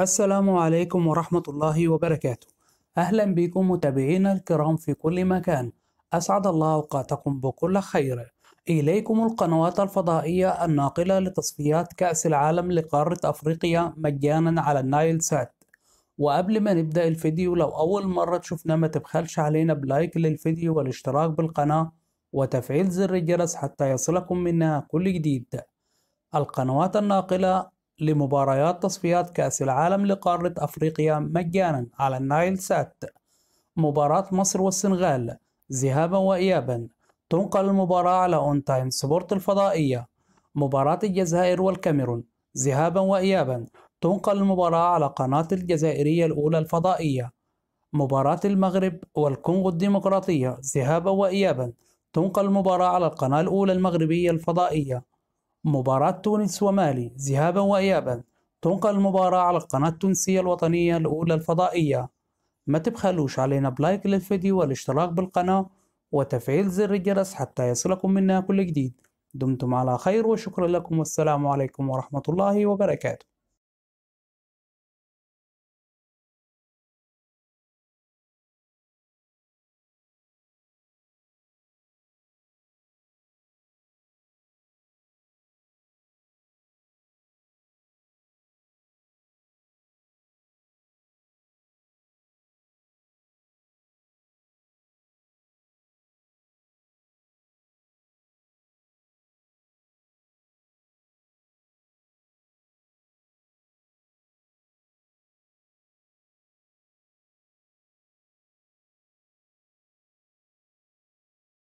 السلام عليكم ورحمة الله وبركاته أهلا بكم متابعينا الكرام في كل مكان أسعد الله أوقاتكم بكل خير إليكم القنوات الفضائية الناقلة لتصفيات كأس العالم لقارة أفريقيا مجانا على النايل سات وقبل ما نبدأ الفيديو لو أول مرة تشوفنا ما تبخلش علينا بلايك للفيديو والاشتراك بالقناة وتفعيل زر الجرس حتى يصلكم منا كل جديد القنوات الناقلة لمباريات تصفيات كأس العالم لقارة أفريقيا مجانا على النايل سات مباراة مصر والسنغال ذهابا وإيابا تنقل المباراة على أون تايم سبورت الفضائية مباراة الجزائر والكاميرون ذهابا وإيابا تنقل المباراة على قناة الجزائرية الأولى الفضائية مباراة المغرب والكونغو الديمقراطية ذهابا وإيابا تنقل المباراة على القناة الأولى المغربية الفضائية مباراة تونس ومالي ذهابا وإيابا تنقل المباراة على القناة التونسية الوطنية الأولى الفضائية ما تبخلوش علينا بلايك للفيديو والاشتراك بالقناة وتفعيل زر الجرس حتى يصلكم منا كل جديد دمتم على خير وشكرا لكم والسلام عليكم ورحمة الله وبركاته